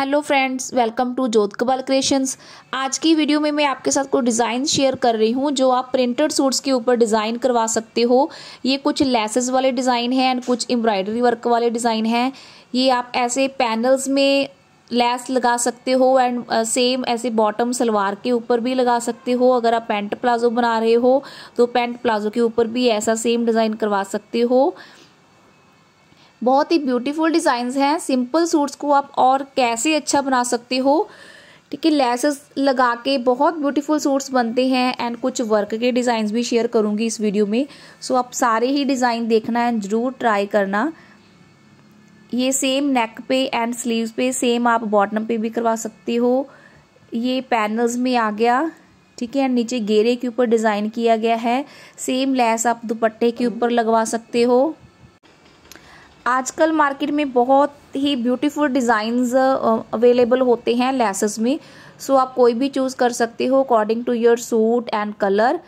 hello friends welcome to जोत कबाल creations आज की वीडियो में मैं आपके साथ कुछ डिज़ाइन शेयर कर रही हूँ जो आप प्रिंटेड सूट्स के ऊपर डिज़ाइन करवा सकते हो ये कुछ लेसेस वाले डिज़ाइन हैं एंड कुछ एम्ब्रॉयडरी वर्क वाले डिज़ाइन हैं ये आप ऐसे पैनल्स में लेस लगा सकते हो एंड सेम uh, ऐसे बॉटम सलवार के ऊपर भी लगा सकते हो अगर आप पेंट प्लाजो बना रहे हो तो पेंट प्लाजो के ऊपर भी ऐसा सेम डिज़ाइन करवा सकते हो बहुत ही ब्यूटीफुल डिज़ाइंस हैं सिंपल सूट्स को आप और कैसे अच्छा बना सकते हो ठीक है लेसेस लगा के बहुत ब्यूटीफुल सूट्स बनते हैं एंड कुछ वर्क के डिज़ाइंस भी शेयर करूँगी इस वीडियो में सो आप सारे ही डिज़ाइन देखना एंड ज़रूर ट्राई करना ये सेम नेक पे एंड स्लीव्स पे सेम आप बॉटम पे भी करवा सकते हो ये पैनल्स में आ गया ठीक है नीचे गेरे के ऊपर डिज़ाइन किया गया है सेम लेस आप दुपट्टे के ऊपर लगवा सकते हो आजकल मार्केट में बहुत ही ब्यूटीफुल डिज़ाइंस अवेलेबल होते हैं लेसेस में सो आप कोई भी चूज़ कर सकते हो according to your suit and colour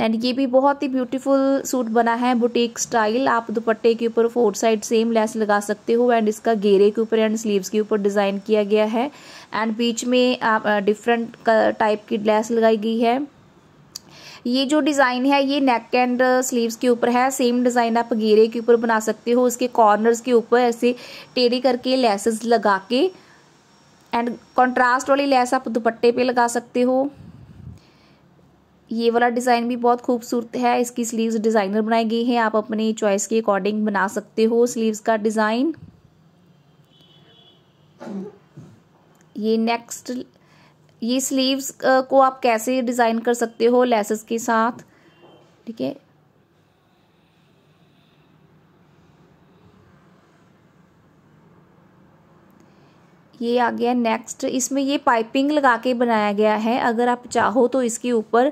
and ये भी बहुत ही ब्यूटीफुल सूट बना है बुटीक स्टाइल आप दुपट्टे के ऊपर फोर साइड सेम लेस लगा सकते हो एंड इसका घेरे के ऊपर एंड स्लीव्स के ऊपर डिज़ाइन किया गया है एंड बीच में आप डिफरेंट टाइप की लेस लगाई गई है ये जो डिज़ाइन है ये नेक एंड स्लीव्स के ऊपर है सेम डिज़ाइन आप घेरे के ऊपर बना सकते हो इसके कॉर्नर्स के ऊपर ऐसे टेढ़ी करके लेसेस लगा के एंड कंट्रास्ट वाली लेस आप दुपट्टे पे लगा सकते हो ये वाला डिज़ाइन भी बहुत खूबसूरत है इसकी स्लीव्स डिज़ाइनर बनाई गई हैं आप अपने चॉइस के अकॉर्डिंग बना सकते हो स्लीव्स का डिज़ाइन ये नेक्स्ट ये स्लीव्स को आप कैसे डिज़ाइन कर सकते हो लेसेस के साथ ठीक है ये आ गया नेक्स्ट इसमें ये पाइपिंग लगा के बनाया गया है अगर आप चाहो तो इसके ऊपर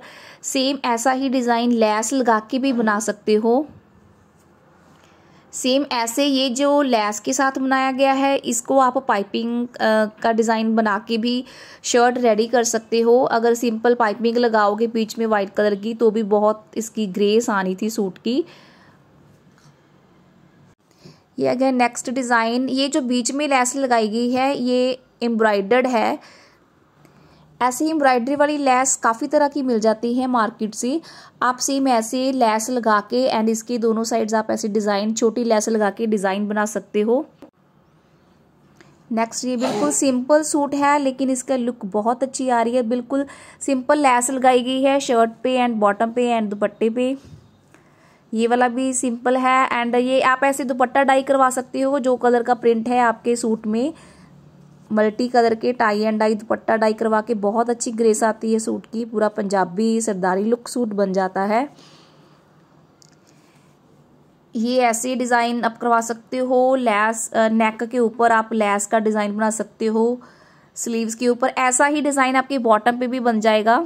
सेम ऐसा ही डिज़ाइन लैस लगा के भी बना सकते हो सेम ऐसे ये जो लैस के साथ बनाया गया है इसको आप पाइपिंग का डिज़ाइन बना के भी शर्ट रेडी कर सकते हो अगर सिंपल पाइपिंग लगाओगे बीच में वाइट कलर की तो भी बहुत इसकी ग्रेस आनी थी सूट की ये अगर नेक्स्ट डिज़ाइन ये जो बीच में लैस लगाई गई है ये एम्ब्रॉयडर्ड है ऐसी एम्ब्रॉयडरी वाली लैस काफ़ी तरह की मिल जाती है मार्केट से आप सेम ऐसे लैस लगा के एंड इसके दोनों साइड्स आप ऐसे डिज़ाइन छोटी लैस लगा के डिज़ाइन बना सकते हो नेक्स्ट ये बिल्कुल सिंपल सूट है लेकिन इसका लुक बहुत अच्छी आ रही है बिल्कुल सिंपल लैस लगाई गई है शर्ट पे एंड बॉटम पे एंड दुपट्टे पे ये वाला भी सिंपल है एंड ये आप ऐसे दुपट्टा डाई करवा सकते हो जो कलर का प्रिंट है आपके सूट में मल्टी कलर के tie and dye dupatta dye करवा के बहुत अच्छी ग्रेस आती है सूट की पूरा पंजाबी सरदारी लुक सूट बन जाता है ये ऐसे डिज़ाइन आप करवा सकते हो लैस नेक के ऊपर आप लैस का डिज़ाइन बना सकते हो स्लीव्स के ऊपर ऐसा ही डिज़ाइन आपके बॉटम पे भी बन जाएगा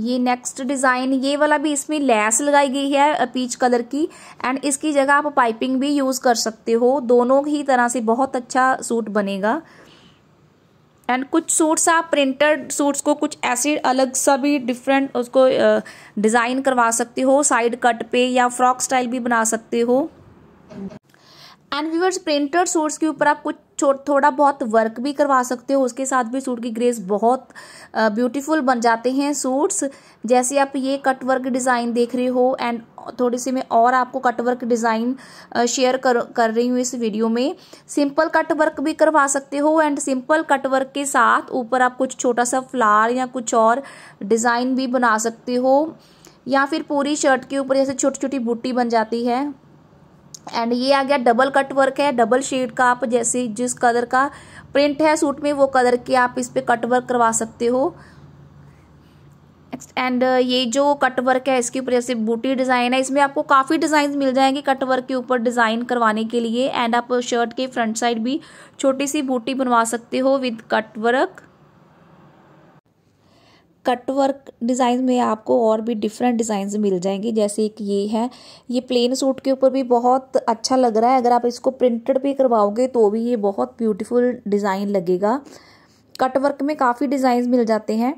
ये नेक्स्ट डिज़ाइन ये वाला भी इसमें लैस लगाई गई है पीच कलर की एंड इसकी जगह आप पाइपिंग भी यूज़ कर सकते हो दोनों ही तरह से बहुत अच्छा सूट बनेगा एंड कुछ सूट्स आप प्रिंटेड सूट्स को कुछ ऐसे अलग सा भी डिफरेंट उसको डिज़ाइन करवा सकते हो साइड कट पे या फ्रॉक स्टाइल भी बना सकते हो एंड व्यूअर्स प्रिंटेड सूट्स के ऊपर आप कुछ थोड़ा बहुत वर्क भी करवा सकते हो उसके साथ भी सूट की ग्रेस बहुत ब्यूटीफुल बन जाते हैं सूट्स जैसे आप ये कट वर्क डिज़ाइन देख रहे हो एंड थोड़ी सी मैं और आपको कट वर्क डिज़ाइन शेयर कर कर रही हूँ इस वीडियो में सिंपल कट वर्क भी करवा सकते हो एंड सिंपल कट वर्क के साथ ऊपर आप कुछ छोटा सा फ्लार या कुछ और डिज़ाइन भी बना सकते हो या फिर पूरी शर्ट के ऊपर जैसे छोटी छोटी बूटी बन जाती है एंड ये आ गया डबल कट वर्क है डबल शेड का आप जैसे जिस कलर का प्रिंट है सूट में वो कलर के आप इस पर कट वर्क करवा सकते हो एंड uh, ये जो कट वर्क है इसके ऊपर जैसे बूटी डिज़ाइन है इसमें आपको काफ़ी डिज़ाइन मिल जाएंगे कट वर्क के ऊपर डिज़ाइन करवाने के लिए एंड आप शर्ट के फ्रंट साइड भी छोटी सी बूटी बनवा सकते हो with cut work cut work design में आपको और भी डिफरेंट डिज़ाइन मिल जाएंगे जैसे एक ये है ये प्लेन सूट के ऊपर भी बहुत अच्छा लग रहा है अगर आप इसको प्रिंटेड भी करवाओगे तो भी ये बहुत ब्यूटीफुल डिज़ाइन लगेगा कट वर्क में काफ़ी डिज़ाइन मिल जाते हैं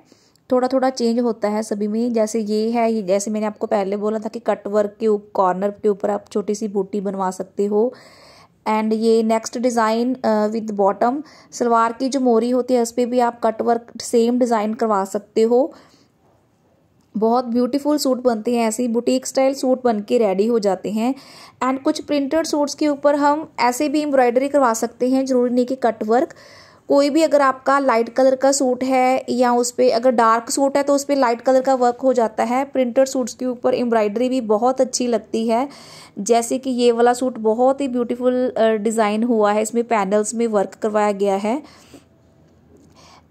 थोड़ा थोड़ा चेंज होता है सभी में जैसे ये है ये जैसे मैंने आपको पहले बोला था कि कट वर्क के कॉर्नर के ऊपर आप छोटी सी बूटी बनवा सकते हो एंड ये next design with bottom salwar की जो मोरी होती है उस पर भी आप कट वर्क सेम डिज़ाइन करवा सकते हो बहुत ब्यूटीफुल सूट बनते हैं ऐसे ही बुटीक स्टाइल सूट बन के रेडी हो जाते हैं एंड कुछ प्रिंटेड सूट्स के ऊपर हम ऐसे भी एम्ब्रॉयडरी करवा सकते हैं ज़रूरी नहीं कि कट वर्क कोई भी अगर आपका लाइट कलर का सूट है या उस पर अगर डार्क सूट है तो उस पर लाइट कलर का वर्क हो जाता है प्रिंटेड सूट्स के ऊपर एम्ब्रॉयडरी भी बहुत अच्छी लगती है जैसे कि ये वाला सूट बहुत ही ब्यूटीफुल डिज़ाइन हुआ है इसमें पैनल्स में वर्क करवाया गया है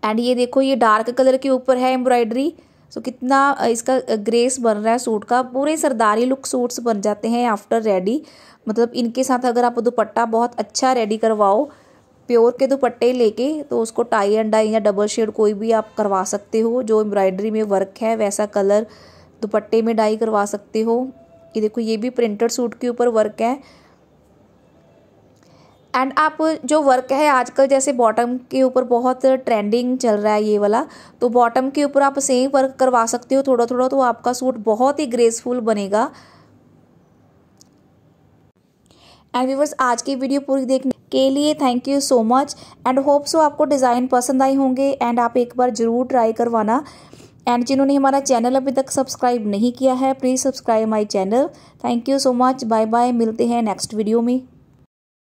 एंड ये देखो ये डार्क कलर के ऊपर है एम्ब्रॉयडरी सो कितना इसका ग्रेस बन रहा है सूट का पूरे सरदारी लुक सूट्स बन जाते हैं आफ्टर रेडी मतलब इनके साथ अगर आप दुपट्टा बहुत अच्छा रेडी करवाओ प्योर के दुपट्टे लेके तो उसको टाई एंड डाई या डबल शेड कोई भी आप करवा सकते हो जो एम्ब्रॉयडरी में वर्क है वैसा कलर दुपट्टे में डाई करवा सकते हो ये देखो ये भी प्रिंटेड सूट के ऊपर वर्क है एंड आप जो वर्क है आजकल जैसे बॉटम के ऊपर बहुत ट्रेंडिंग चल रहा है ये वाला तो बॉटम के ऊपर आप सेम वर्क करवा सकते हो थोड़ा थोड़ा तो आपका सूट बहुत ही ग्रेसफुल बनेगा एंड व्यूवर्स आज की वीडियो पूरी देखने के लिए thank you so much and hope so आपको डिज़ाइन पसंद आए होंगे एंड आप एक बार ज़रूर ट्राई करवाना एंड जिन्होंने हमारा चैनल अभी तक सब्सक्राइब नहीं किया है please subscribe my channel thank you so much bye bye मिलते हैं नेक्स्ट वीडियो में